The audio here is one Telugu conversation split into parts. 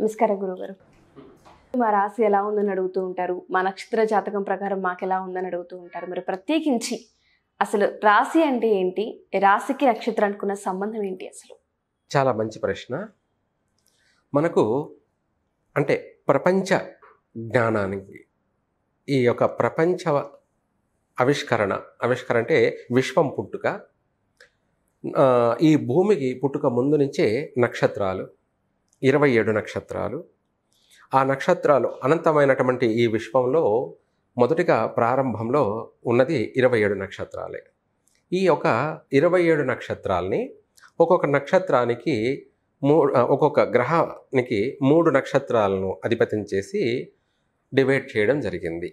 నమస్కారం గురుగారు మా రాశి ఎలా ఉందని అడుగుతూ ఉంటారు మా నక్షత్ర జాతకం ప్రకారం మాకు ఎలా ఉందని అడుగుతూ ఉంటారు మరి ప్రత్యేకించి అసలు రాశి అంటే ఏంటి రాశికి నక్షత్రం అనుకున్న సంబంధం ఏంటి అసలు చాలా మంచి ప్రశ్న మనకు అంటే ప్రపంచ జ్ఞానానికి ఈ యొక్క ప్రపంచ ఆవిష్కరణ ఆవిష్కరణ అంటే విశ్వం పుట్టుక ఈ భూమికి పుట్టుక ముందు నుంచే నక్షత్రాలు ఇరవై ఏడు నక్షత్రాలు ఆ నక్షత్రాలు అనంతమైనటువంటి ఈ విశ్వంలో మొదటిగా ప్రారంభంలో ఉన్నది ఇరవై ఏడు నక్షత్రాలే ఈ ఒక ఇరవై ఏడు నక్షత్రాలని ఒక్కొక్క నక్షత్రానికి మూ ఒక్కొక్క గ్రహానికి మూడు నక్షత్రాలను అధిపతం చేసి డివైడ్ చేయడం జరిగింది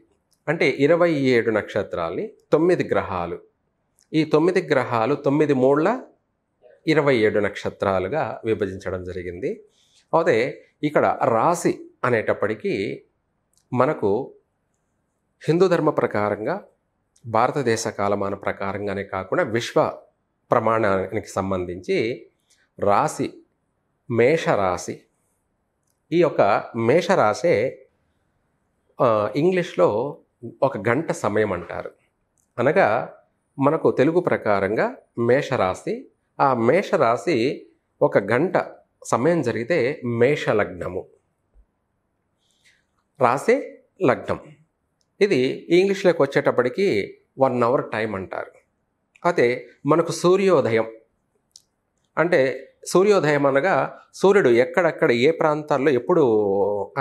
అంటే ఇరవై ఏడు నక్షత్రాలని తొమ్మిది గ్రహాలు ఈ తొమ్మిది గ్రహాలు తొమ్మిది మూడ్ల ఇరవై ఏడు నక్షత్రాలుగా విభజించడం జరిగింది అదే ఇక్కడ రాశి అనేటప్పటికీ మనకు హిందూ ధర్మ ప్రకారంగా భారతదేశ కాలమాన ప్రకారంగానే కాకుండా విశ్వ ప్రమాణానికి సంబంధించి రాశి మేషరాశి ఈ యొక్క మేషరాశే ఇంగ్లీష్లో ఒక గంట సమయం అంటారు అనగా మనకు తెలుగు ప్రకారంగా మేషరాశి ఆ మేషరాశి ఒక గంట సమయం జరిగితే మేషలగ్నము రాసే లగ్నం ఇది ఇంగ్లీష్లోకి వచ్చేటప్పటికి వన్ అవర్ టైం అంటారు అయితే మనకు సూర్యోదయం అంటే సూర్యోదయం అనగా సూర్యుడు ఎక్కడెక్కడ ఏ ప్రాంతాల్లో ఎప్పుడు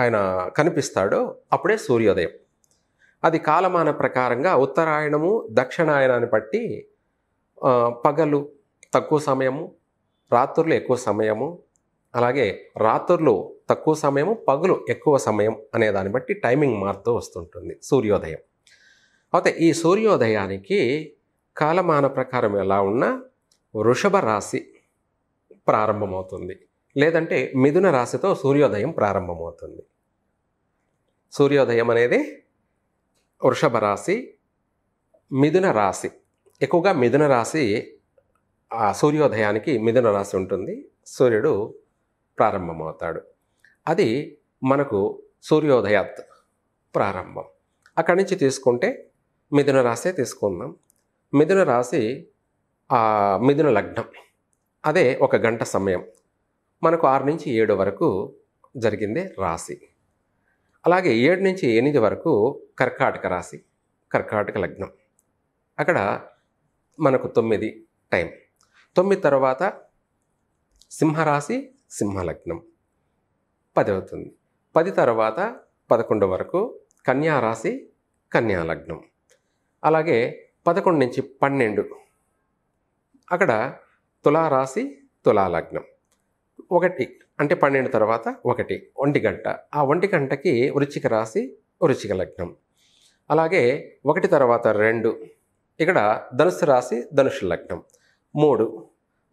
ఆయన కనిపిస్తాడో అప్పుడే సూర్యోదయం అది కాలమాన ప్రకారంగా ఉత్తరాయణము దక్షిణాయనాన్ని బట్టి పగలు తక్కువ సమయము రాత్రులు ఎక్కువ సమయము అలాగే రాత్రులు తక్కువ సమయం పగులు ఎక్కువ సమయం అనే దాన్ని బట్టి టైమింగ్ మారుతూ వస్తుంటుంది సూర్యోదయం అయితే ఈ సూర్యోదయానికి కాలమాన ప్రకారం ఎలా ఉన్నా వృషభ రాశి ప్రారంభమవుతుంది లేదంటే మిథున రాశితో సూర్యోదయం ప్రారంభమవుతుంది సూర్యోదయం అనేది వృషభ రాశి మిథున రాశి ఎక్కువగా మిథున రాశి సూర్యోదయానికి మిథున రాశి ఉంటుంది సూర్యుడు ప్రారంభమవుతాడు అది మనకు సూర్యోదయాత్ ప్రారంభం అక్కడి నుంచి తీసుకుంటే మిథున రాశే తీసుకుందాం మిథున రాశి మిథున లగ్నం అదే ఒక గంట సమయం మనకు ఆరు నుంచి ఏడు వరకు జరిగిందే రాశి అలాగే ఏడు నుంచి ఎనిమిది వరకు కర్కాటక రాశి కర్కాటక లగ్నం అక్కడ మనకు తొమ్మిది టైం తొమ్మిది తర్వాత సింహరాశి సింహలగ్నం పది అవుతుంది పది తర్వాత పదకొండు వరకు కన్యారాశి కన్యాలగ్నం అలాగే పదకొండు నుంచి పన్నెండు అక్కడ తులారాశి తులాలగ్నం ఒకటి అంటే పన్నెండు తర్వాత ఒకటి ఒంటి గంట ఆ ఒంటి గంటకి వృచ్చిక రాశి వృచ్చిక లగ్నం అలాగే ఒకటి తర్వాత రెండు ఇక్కడ ధనుసు రాశి ధనుషు లగ్నం మూడు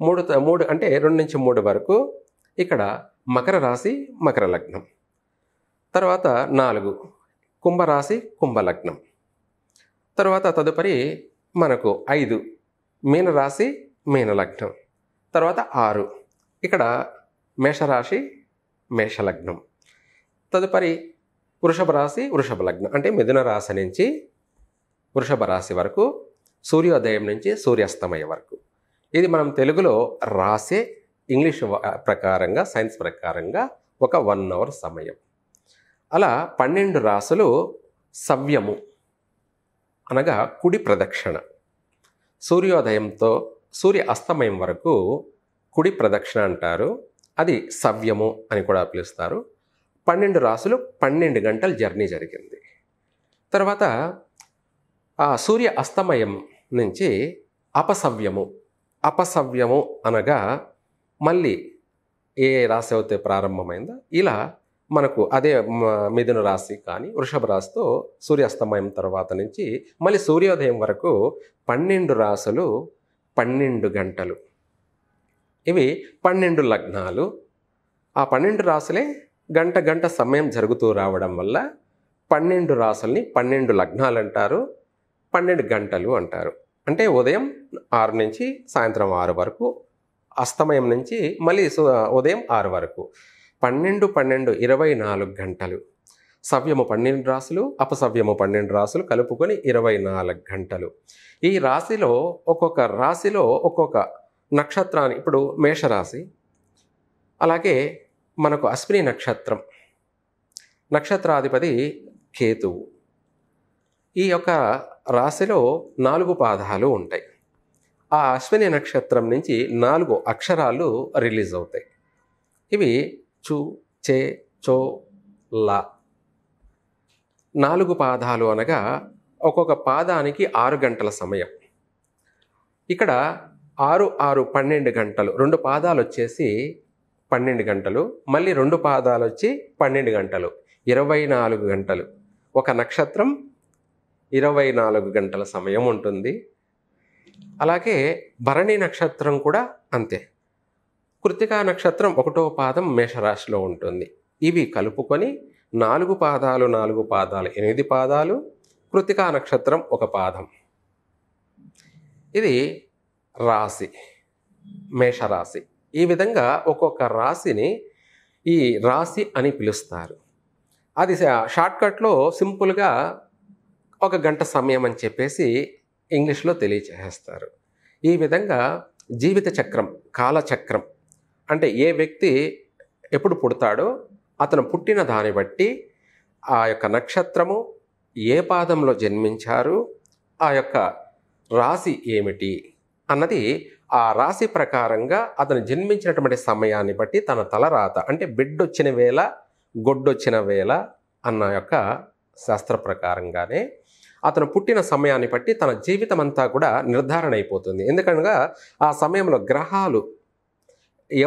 మూడు మూడు అంటే రెండు నుంచి మూడు వరకు ఇక్కడ మకర రాశి మకర లగ్నం తర్వాత నాలుగు కుంభరాశి కుంభలగ్నం తర్వాత తదుపరి మనకు ఐదు మీనరాశి మీనలగ్నం తర్వాత ఆరు ఇక్కడ మేషరాశి మేషలగ్నం తదుపరి వృషభ రాశి వృషభ లగ్నం అంటే మిథున రాశి నుంచి వృషభ రాశి వరకు సూర్యోదయం నుంచి సూర్యాస్తమయం వరకు ఇది మనం తెలుగులో రాసే ఇంగ్లీష్ ప్రకారంగా సైన్స్ ప్రకారంగా ఒక వన్ అవర్ సమయం అలా పన్నెండు రాసులు సవ్యము అనగా కుడి ప్రదక్షిణ సూర్యోదయంతో సూర్య అస్తమయం వరకు కుడి ప్రదక్షిణ అంటారు అది సవ్యము అని కూడా పిలుస్తారు పన్నెండు రాసులు పన్నెండు గంటల జర్నీ జరిగింది తర్వాత ఆ సూర్య అస్తమయం నుంచి అపసవ్యము అపసవ్యము అనగా మళ్ళీ ఏ రాశి అయితే ప్రారంభమైందో ఇలా మనకు అదే మిథున రాశి కానీ వృషభ రాశితో సూర్యాస్తమయం తర్వాత నుంచి మళ్ళీ సూర్యోదయం వరకు పన్నెండు రాసులు పన్నెండు గంటలు ఇవి పన్నెండు లగ్నాలు ఆ పన్నెండు రాసులే గంట గంట సమయం జరుగుతూ రావడం వల్ల పన్నెండు రాసుల్ని పన్నెండు లగ్నాలు అంటారు పన్నెండు గంటలు అంటారు అంటే ఉదయం ఆరు నుంచి సాయంత్రం ఆరు వరకు అస్తమయం నుంచి మళ్ళీ ఉదయం ఆరు వరకు పన్నెండు పన్నెండు ఇరవై నాలుగు గంటలు సవ్యము పన్నెండు రాసులు అపసవ్యము పన్నెండు రాసులు కలుపుకొని ఇరవై నాలుగు గంటలు ఈ రాశిలో ఒక్కొక్క రాశిలో ఒక్కొక్క నక్షత్రాన్ని ఇప్పుడు మేషరాశి అలాగే మనకు అశ్విని నక్షత్రం నక్షత్రాధిపతి కేతువు ఈ యొక్క రాశిలో నాలుగు పాదాలు ఉంటాయి ఆ అశ్విని నక్షత్రం నుంచి నాలుగు అక్షరాలు రిలీజ్ అవుతాయి ఇవి చు చే చో లా నాలుగు పాదాలు అనగా ఒక్కొక్క పాదానికి ఆరు గంటల సమయం ఇక్కడ ఆరు ఆరు పన్నెండు గంటలు రెండు పాదాలు వచ్చేసి పన్నెండు గంటలు మళ్ళీ రెండు పాదాలు వచ్చి పన్నెండు గంటలు ఇరవై నాలుగు గంటలు ఒక నక్షత్రం ఇరవై నాలుగు గంటల సమయం ఉంటుంది అలాగే భరణి నక్షత్రం కూడా అంతే కృతికా నక్షత్రం ఒకటో పాదం మేషరాశిలో ఉంటుంది ఇవి కలుపుకొని నాలుగు పాదాలు నాలుగు పాదాలు ఎనిమిది పాదాలు కృతికా నక్షత్రం ఒక పాదం ఇది రాశి మేషరాశి ఈ విధంగా ఒక్కొక్క రాశిని ఈ రాశి అని పిలుస్తారు అది షార్ట్కట్లో సింపుల్గా ఒక గంట సమయం అని చెప్పేసి ఇంగ్లీష్లో తెలియచేస్తారు ఈ విధంగా జీవిత చక్రం కాలచక్రం అంటే ఏ వ్యక్తి ఎప్పుడు పుడతాడో అతను పుట్టిన దాన్ని బట్టి ఆ యొక్క నక్షత్రము ఏ పాదంలో జన్మించారు ఆ యొక్క రాశి ఏమిటి అన్నది ఆ రాశి ప్రకారంగా అతను జన్మించినటువంటి సమయాన్ని బట్టి తన తలరాత అంటే బిడ్డొచ్చిన వేళ గొడ్డొచ్చిన వేళ అన్న యొక్క శాస్త్ర ప్రకారంగానే అతను పుట్టిన సమయాన్ని బట్టి తన జీవితం అంతా కూడా నిర్ధారణ అయిపోతుంది ఎందుకనగా ఆ సమయంలో గ్రహాలు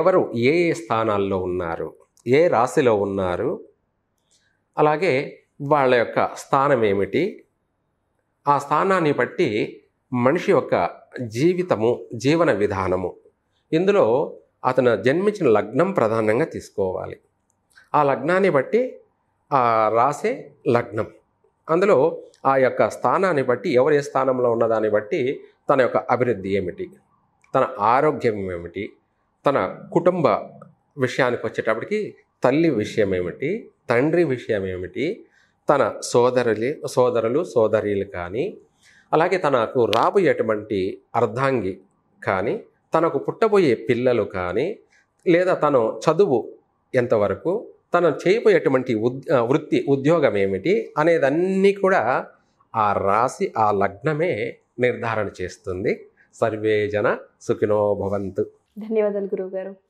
ఎవరు ఏ ఏ స్థానాల్లో ఉన్నారు ఏ రాశిలో ఉన్నారు అలాగే వాళ్ళ యొక్క స్థానం ఏమిటి ఆ స్థానాన్ని బట్టి మనిషి యొక్క జీవితము జీవన విధానము ఇందులో అతను జన్మించిన లగ్నం ప్రధానంగా తీసుకోవాలి ఆ లగ్నాన్ని బట్టి రాసే లగ్నం అందులో ఆ యొక్క స్థానాన్ని బట్టి ఎవరు ఏ స్థానంలో ఉన్నదాన్ని బట్టి తన యొక్క అభివృద్ధి ఏమిటి తన ఆరోగ్యం ఏమిటి తన కుటుంబ విషయానికి వచ్చేటప్పటికి తల్లి విషయం ఏమిటి తండ్రి విషయం ఏమిటి తన సోదరులు సోదరులు సోదరీలు కానీ అలాగే తనకు రాబోయేటువంటి అర్ధాంగి కానీ తనకు పుట్టబోయే పిల్లలు కానీ లేదా తను చదువు ఎంతవరకు తను చేయబోయేటువంటి వృత్తి ఉద్యోగం ఏమిటి అనేదన్నీ కూడా ఆ రాశి ఆ లగ్నమే నిర్ధారణ చేస్తుంది సర్వే జన సుఖినో భవంతు ధన్యవాదాలు